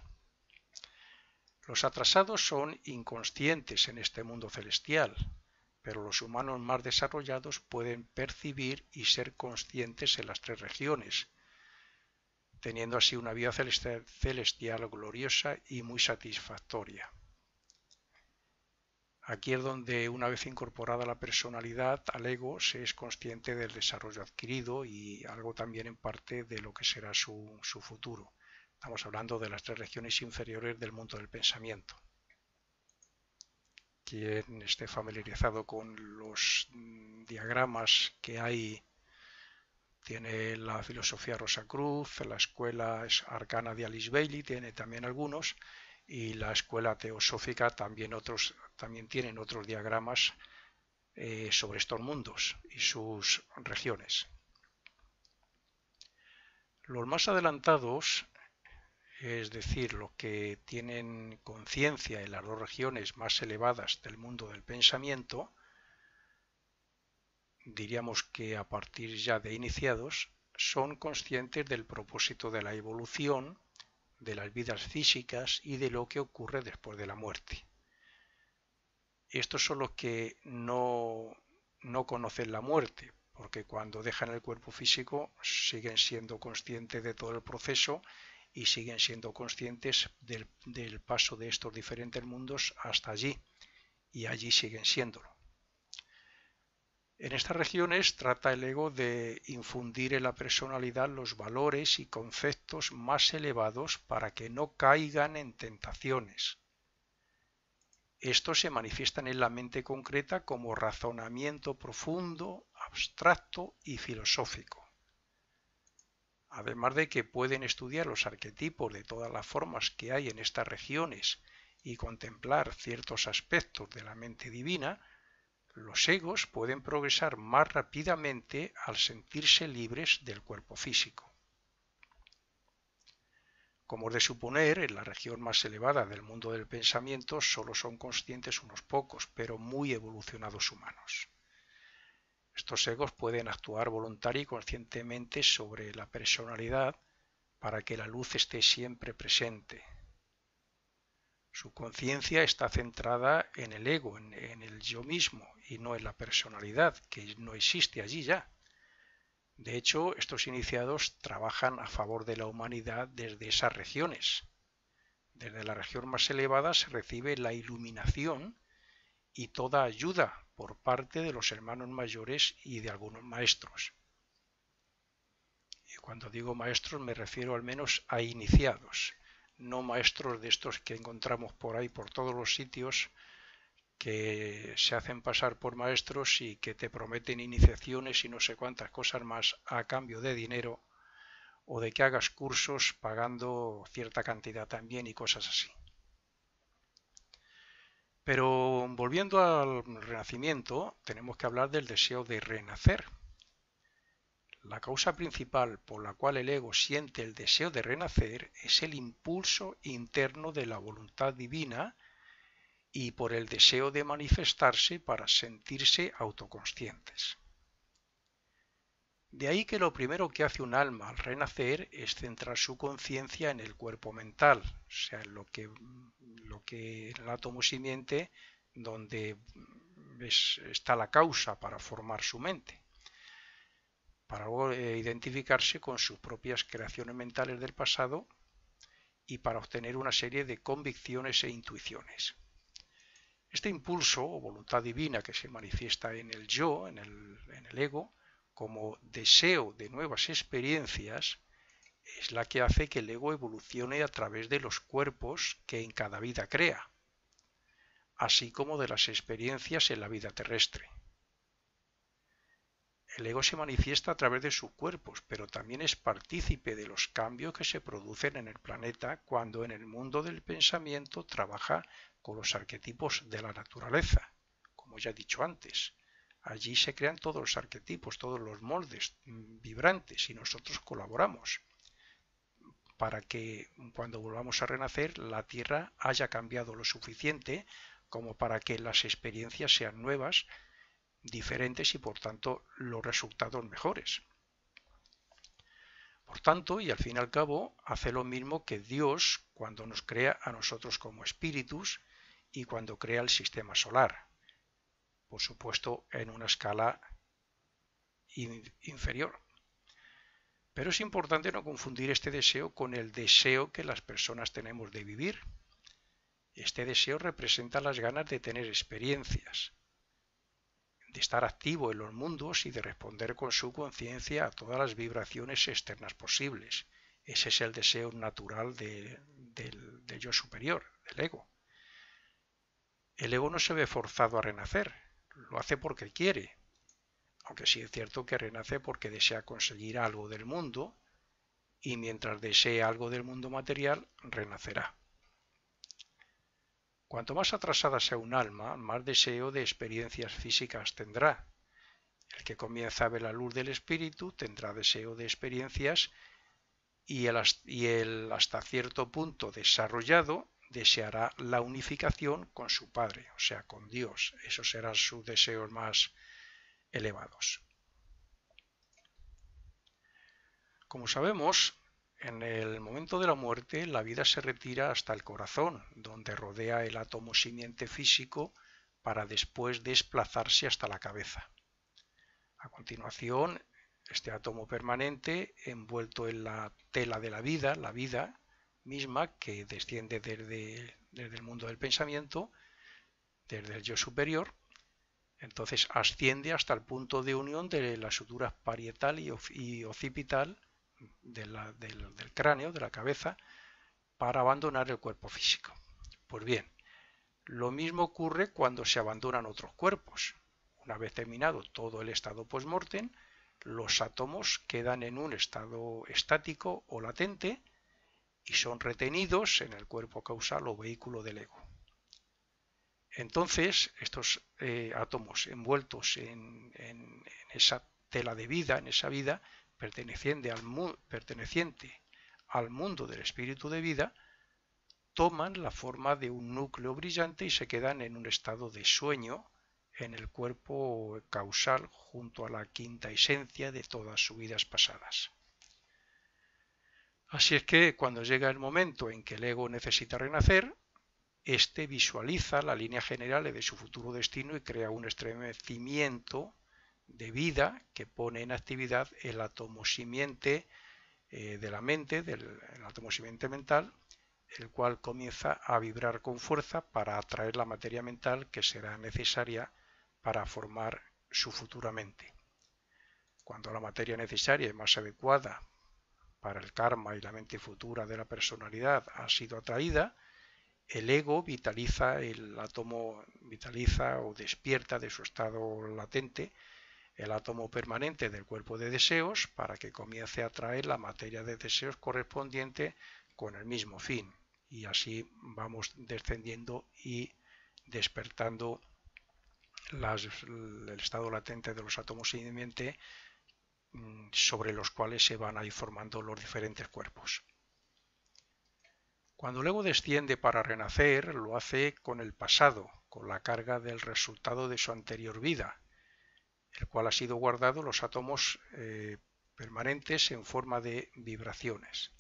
Los atrasados son inconscientes en este mundo celestial, pero los humanos más desarrollados pueden percibir y ser conscientes en las tres regiones, teniendo así una vida celestial gloriosa y muy satisfactoria. Aquí es donde, una vez incorporada la personalidad al ego, se es consciente del desarrollo adquirido y algo también en parte de lo que será su, futuro. Estamos hablando de las tres regiones inferiores del mundo del pensamiento. Quien esté familiarizado con los mm, diagramas que hay, tiene la filosofía Rosa Cruz, la escuela arcana de Alice Bailey, tiene también algunos, y la escuela teosófica también otros también tienen otros diagramas eh, sobre estos mundos y sus regiones. Los más adelantados, es decir, los que tienen conciencia en las dos regiones más elevadas del mundo del pensamiento, diríamos que a partir ya de iniciados, son conscientes del propósito de la evolución, de las vidas físicas y de lo que ocurre después de la muerte estos son los que no, conocen la muerte, porque cuando dejan el cuerpo físico siguen siendo conscientes de todo el proceso y siguen siendo conscientes del, del paso de estos diferentes mundos hasta allí, y allí siguen siéndolo. En estas regiones trata el ego de infundir en la personalidad los valores y conceptos más elevados para que no caigan en tentaciones, estos se manifiestan en la mente concreta como razonamiento profundo, abstracto y filosófico. Además de que pueden estudiar los arquetipos de todas las formas que hay en estas regiones y contemplar ciertos aspectos de la mente divina, los egos pueden progresar más rápidamente al sentirse libres del cuerpo físico. Como de suponer, en la región más elevada del mundo del pensamiento solo son conscientes unos pocos, pero muy evolucionados humanos. Estos egos pueden actuar voluntariamente y conscientemente sobre la personalidad para que la luz esté siempre presente. Su conciencia está centrada en el ego, en el yo mismo, y no en la personalidad, que no existe allí ya. De hecho, estos iniciados trabajan a favor de la humanidad desde esas regiones. Desde la región más elevada se recibe la iluminación y toda ayuda por parte de los hermanos mayores y de algunos maestros. Y cuando digo maestros me refiero al menos a iniciados, no maestros de estos que encontramos por ahí por todos los sitios que se hacen pasar por maestros y que te prometen iniciaciones y no sé cuántas cosas más a cambio de dinero o de que hagas cursos pagando cierta cantidad también y cosas así. Pero volviendo al renacimiento, tenemos que hablar del deseo de renacer. La causa principal por la cual el ego siente el deseo de renacer es el impulso interno de la voluntad divina y por el deseo de manifestarse para sentirse autoconscientes. De ahí que lo primero que hace un alma al renacer es centrar su conciencia en el cuerpo mental, o sea, en lo que, lo que el átomo simiente donde está la causa para formar su mente, para eh, identificarse con sus propias creaciones mentales del pasado y para obtener una serie de convicciones e intuiciones. Este impulso o voluntad divina que se manifiesta en el yo, en el, ego, como deseo de nuevas experiencias, es la que hace que el ego evolucione a través de los cuerpos que en cada vida crea, así como de las experiencias en la vida terrestre. El ego se manifiesta a través de sus cuerpos, pero también es partícipe de los cambios que se producen en el planeta cuando en el mundo del pensamiento trabaja con los arquetipos de la naturaleza, como ya he dicho antes. Allí se crean todos los arquetipos, todos los moldes mm, vibrantes y nosotros colaboramos para que cuando volvamos a renacer la Tierra haya cambiado lo suficiente como para que las experiencias sean nuevas, diferentes y por tanto los resultados mejores. Por tanto, y al fin y al cabo, hace lo mismo que Dios cuando nos crea a nosotros como espíritus y cuando crea el sistema solar, por supuesto en una escala inferior. Pero es importante no confundir este deseo con el deseo que las personas tenemos de vivir. Este deseo representa las ganas de tener experiencias, de estar activo en los mundos y de responder con su conciencia a todas las vibraciones externas posibles. Ese es el deseo natural de, del yo superior, del ego. El ego no se ve forzado a renacer, lo hace porque quiere, aunque sí es cierto que renace porque desea conseguir algo del mundo, y mientras desee algo del mundo material, renacerá. Cuanto más atrasada sea un alma, más deseo de experiencias físicas tendrá. El que comienza a ver la luz del espíritu tendrá deseo de experiencias y el, hasta cierto punto desarrollado deseará la unificación con su Padre, o sea, con Dios. Esos serán sus deseos más elevados. Como sabemos, en el momento de la muerte, la vida se retira hasta el corazón, donde rodea el átomo simiente físico para después desplazarse hasta la cabeza. A continuación, este átomo permanente, envuelto en la tela de la vida, la vida misma que desciende desde, el mundo del pensamiento, desde el yo superior, entonces asciende hasta el punto de unión de las suturas parietal y occipital, del, cráneo, de la cabeza, para abandonar el cuerpo físico. Pues bien, lo mismo ocurre cuando se abandonan otros cuerpos. Una vez terminado todo el estado post los átomos quedan en un estado estático o latente y son retenidos en el cuerpo causal o vehículo del ego. Entonces, estos eh, átomos envueltos en esa tela de vida, en esa vida, perteneciente al, mundo del espíritu de vida, toman la forma de un núcleo brillante y se quedan en un estado de sueño en el cuerpo causal junto a la quinta esencia de todas sus vidas pasadas. Así es que cuando llega el momento en que el ego necesita renacer, éste visualiza la línea general de su futuro destino y crea un estremecimiento de vida que pone en actividad el átomo simiente eh, de la mente, el átomo simiente mental, el cual comienza a vibrar con fuerza para atraer la materia mental que será necesaria para formar su futura mente. Cuando la materia necesaria y más adecuada para el karma y la mente futura de la personalidad ha sido atraída, el ego vitaliza el átomo, vitaliza o despierta de su estado latente el átomo permanente del cuerpo de deseos para que comience a traer la materia de deseos correspondiente con el mismo fin. Y así vamos descendiendo y despertando el estado latente de los átomos mente mm, sobre los cuales se van a ir formando los diferentes cuerpos. Cuando luego desciende para renacer, lo hace con el pasado, con la carga del resultado de su anterior vida, el cual ha sido guardado los átomos eh, permanentes en forma de vibraciones.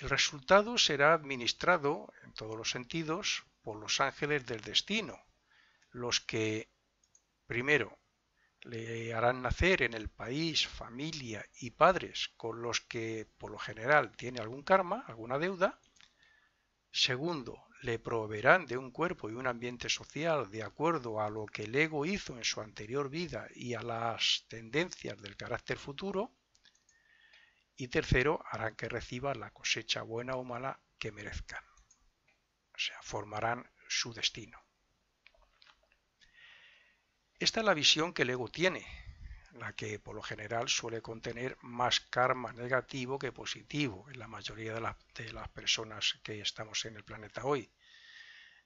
El resultado será administrado en todos los sentidos por los ángeles del destino, los que primero le harán nacer en el país familia y padres con los que por lo general tiene algún karma, alguna deuda. Segundo, le proveerán de un cuerpo y un ambiente social de acuerdo a lo que el ego hizo en su anterior vida y a las tendencias del carácter futuro. Y tercero, harán que reciba la cosecha buena o mala que merezcan. O sea, formarán su destino. Esta es la visión que el ego tiene la que por lo general suele contener más karma negativo que positivo en la mayoría de, las personas que estamos en el planeta hoy.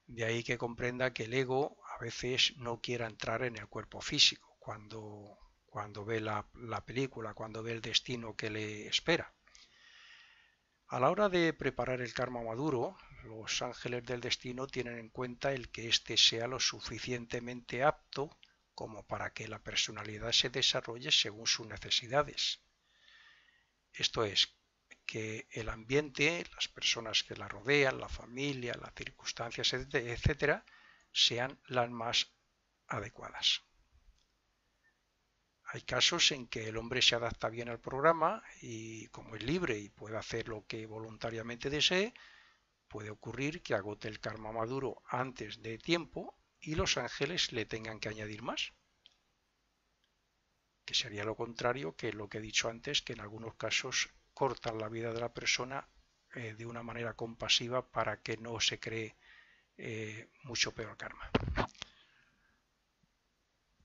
De ahí que comprenda que el ego a veces no quiera entrar en el cuerpo físico cuando, ve la, la película, cuando ve el destino que le espera. A la hora de preparar el karma maduro, los ángeles del destino tienen en cuenta el que éste sea lo suficientemente apto como para que la personalidad se desarrolle según sus necesidades. Esto es, que el ambiente, las personas que la rodean, la familia, las circunstancias, etcétera, sean las más adecuadas. Hay casos en que el hombre se adapta bien al programa y como es libre y puede hacer lo que voluntariamente desee, puede ocurrir que agote el karma maduro antes de tiempo y los ángeles le tengan que añadir más. Que sería lo contrario que lo que he dicho antes, que en algunos casos cortan la vida de la persona eh, de una manera compasiva para que no se cree eh, mucho peor karma.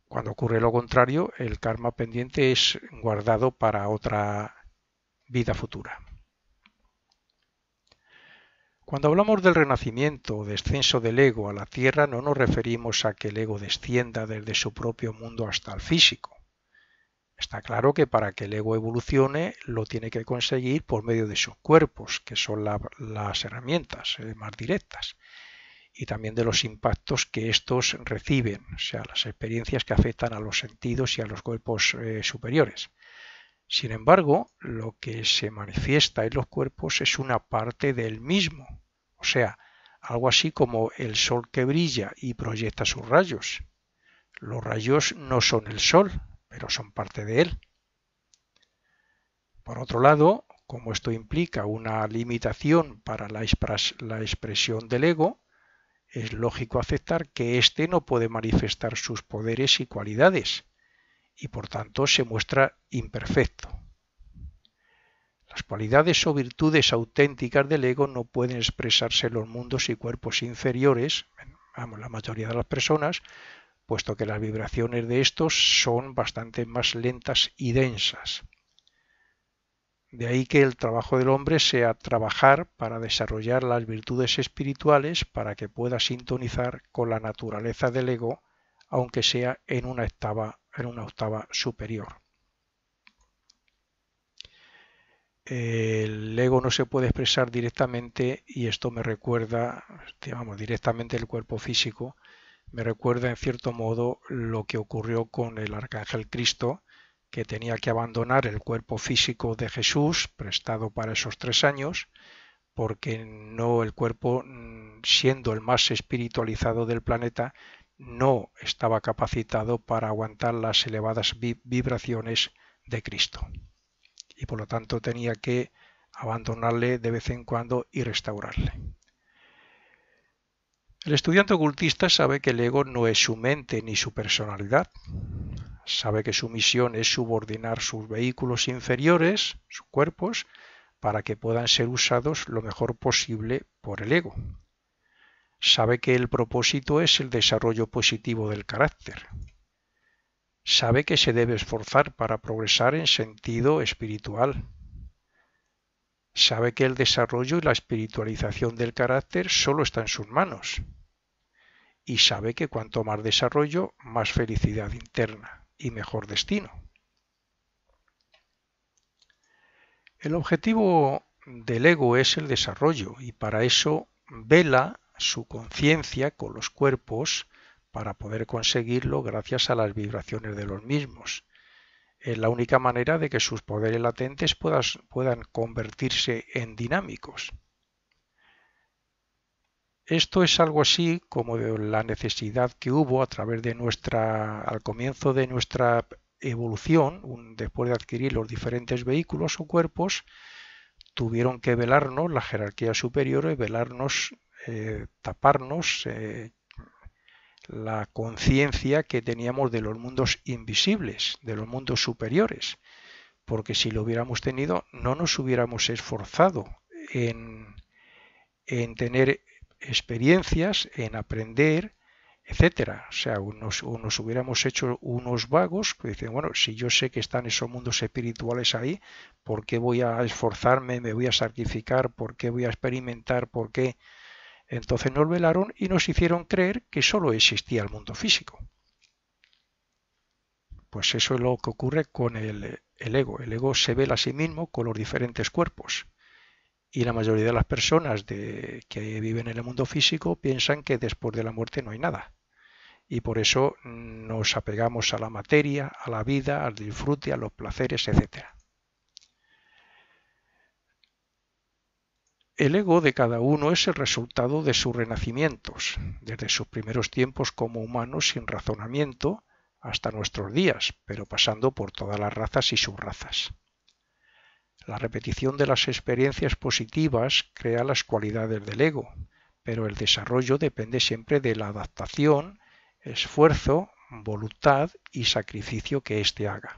Cuando ocurre lo contrario, el karma pendiente es guardado para otra vida futura. Cuando hablamos del renacimiento o descenso del ego a la tierra, no nos referimos a que el ego descienda desde su propio mundo hasta el físico. Está claro que para que el ego evolucione lo tiene que conseguir por medio de sus cuerpos, que son las herramientas eh, más directas, y también de los impactos que estos reciben, o sea, las experiencias que afectan a los sentidos y a los cuerpos eh, superiores. Sin embargo, lo que se manifiesta en los cuerpos es una parte del mismo, o sea, algo así como el sol que brilla y proyecta sus rayos. Los rayos no son el sol, pero son parte de él. Por otro lado, como esto implica una limitación para la, la expresión del ego, es lógico aceptar que éste no puede manifestar sus poderes y cualidades, y por tanto se muestra imperfecto. Las cualidades o virtudes auténticas del ego no pueden expresarse en los mundos y cuerpos inferiores, vamos, la mayoría de las personas, puesto que las vibraciones de estos son bastante más lentas y densas. De ahí que el trabajo del hombre sea trabajar para desarrollar las virtudes espirituales para que pueda sintonizar con la naturaleza del ego, aunque sea en una octava era una octava superior. El ego no se puede expresar directamente y esto me recuerda, digamos, este, directamente el cuerpo físico, me recuerda en cierto modo lo que ocurrió con el arcángel Cristo, que tenía que abandonar el cuerpo físico de Jesús, prestado para esos tres años, porque no el cuerpo, mm, siendo el más espiritualizado del planeta, no estaba capacitado para aguantar las elevadas vibraciones de Cristo. Y por lo tanto tenía que abandonarle de vez en cuando y restaurarle. El estudiante ocultista sabe que el ego no es su mente ni su personalidad. Sabe que su misión es subordinar sus vehículos inferiores, sus cuerpos, para que puedan ser usados lo mejor posible por el ego sabe que el propósito es el desarrollo positivo del carácter. Sabe que se debe esforzar para progresar en sentido espiritual. Sabe que el desarrollo y la espiritualización del carácter solo está en sus manos. Y sabe que cuanto más desarrollo, más felicidad interna y mejor destino. El objetivo del ego es el desarrollo y para eso vela su conciencia con los cuerpos para poder conseguirlo gracias a las vibraciones de los mismos. Es la única manera de que sus poderes latentes puedan convertirse en dinámicos. Esto es algo así como de la necesidad que hubo a través de nuestra, al comienzo de nuestra evolución, después de adquirir los diferentes vehículos o cuerpos, tuvieron que velarnos la jerarquía superior y velarnos eh, taparnos eh, la conciencia que teníamos de los mundos invisibles, de los mundos superiores, porque si lo hubiéramos tenido no nos hubiéramos esforzado en, en tener experiencias, en aprender, etcétera. O sea, nos hubiéramos hecho unos vagos que dicen, bueno, si yo sé que están esos mundos espirituales ahí, ¿por qué voy a esforzarme? ¿Me voy a sacrificar? ¿Por qué voy a experimentar? ¿Por qué? Entonces nos velaron y nos hicieron creer que sólo existía el mundo físico. Pues eso es lo que ocurre con el, ego. El ego se vela a sí mismo con los diferentes cuerpos. Y la mayoría de las personas que viven en el mundo físico piensan que después de la muerte no hay nada. Y por eso nos apegamos a la materia, a la vida, al disfrute, a los placeres, etcétera. El ego de cada uno es el resultado de sus renacimientos, desde sus primeros tiempos como humanos sin razonamiento hasta nuestros días, pero pasando por todas las razas y subrazas. La repetición de las experiencias positivas crea las cualidades del ego, pero el desarrollo depende siempre de la adaptación, esfuerzo, voluntad y sacrificio que éste haga.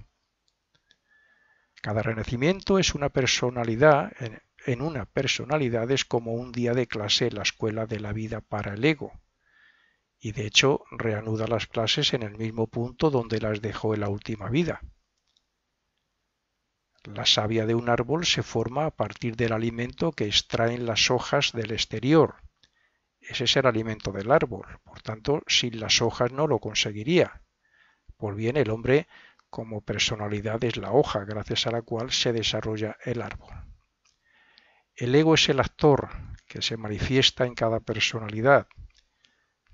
Cada renacimiento es una personalidad en una personalidad es como un día de clase en la escuela de la vida para el ego. Y de hecho reanuda las clases en el mismo punto donde las dejó en la última vida. La savia de un árbol se forma a partir del alimento que extraen las hojas del exterior. Ese es el alimento del árbol, por tanto, sin las hojas no lo conseguiría. Por pues bien, el hombre como personalidad es la hoja, gracias a la cual se desarrolla el árbol. El ego es el actor que se manifiesta en cada personalidad,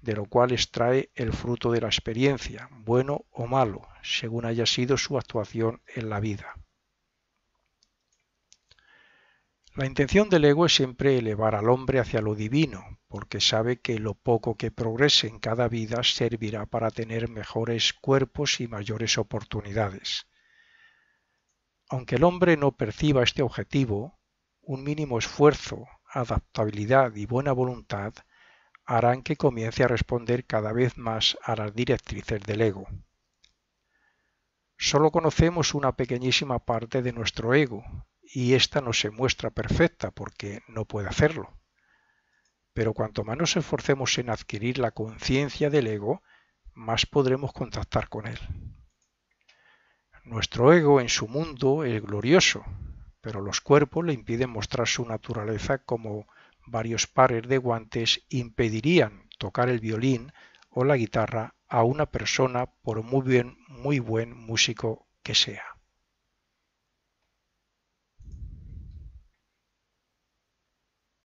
de lo cual extrae el fruto de la experiencia, bueno o malo, según haya sido su actuación en la vida. La intención del ego es siempre elevar al hombre hacia lo divino, porque sabe que lo poco que progrese en cada vida servirá para tener mejores cuerpos y mayores oportunidades. Aunque el hombre no perciba este objetivo, un mínimo esfuerzo, adaptabilidad y buena voluntad harán que comience a responder cada vez más a las directrices del ego. Solo conocemos una pequeñísima parte de nuestro ego, y ésta no se muestra perfecta porque no puede hacerlo. Pero cuanto más nos esforcemos en adquirir la conciencia del ego, más podremos contactar con él. Nuestro ego en su mundo es glorioso, pero los cuerpos le impiden mostrar su naturaleza como varios pares de guantes impedirían tocar el violín o la guitarra a una persona por muy bien muy buen músico que sea.